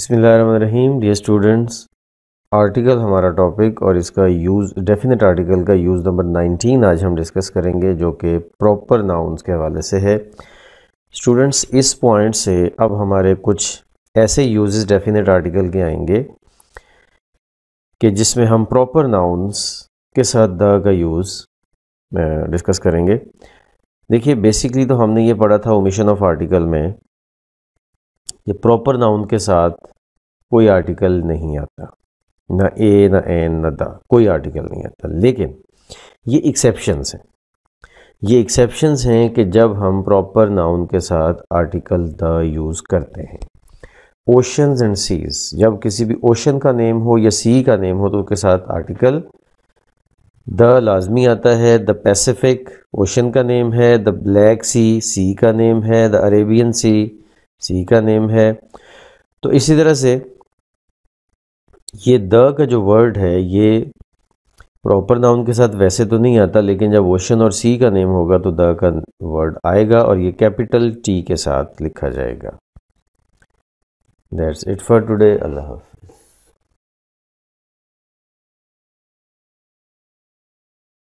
बिसमीम dear students article हमारा topic और इसका यूज़ डेफिनेट आर्टिकल का यूज़ नंबर 19 आज हम डिस्कस करेंगे जो कि प्रॉपर नाउन्स के हवाले से है स्टूडेंट्स इस पॉइंट से अब हमारे कुछ ऐसे यूजेस डेफिनेट आर्टिकल के आएंगे कि जिसमें हम प्रॉपर नाउंस के साथ द का यूज़ डिस्कस करेंगे देखिए बेसिकली तो हमने ये पढ़ा था ओमिशन ऑफ आर्टिकल में ये प्रॉपर नाउन के साथ कोई आर्टिकल नहीं आता ना ए ना एन ना द कोई आर्टिकल नहीं आता लेकिन ये एक्सेप्शंस हैं ये एक्सेप्शंस हैं कि जब हम प्रॉपर नाउन के साथ आर्टिकल द यूज़ करते हैं ओशंस एंड सीज जब किसी भी ओशन का नेम हो या सी का नेम हो तो उसके साथ आर्टिकल द लाजमी आता है द पैसिफिक ओशन का नेम है द ब्लैक सी सी का नेम है द अरेबियन सी सी का नेम है तो इसी तरह से ये द का जो वर्ड है ये प्रॉपर नाउन के साथ वैसे तो नहीं आता लेकिन जब ओशन और सी का नेम होगा तो द का वर्ड आएगा और ये कैपिटल टी के साथ लिखा जाएगा that's it for today Allah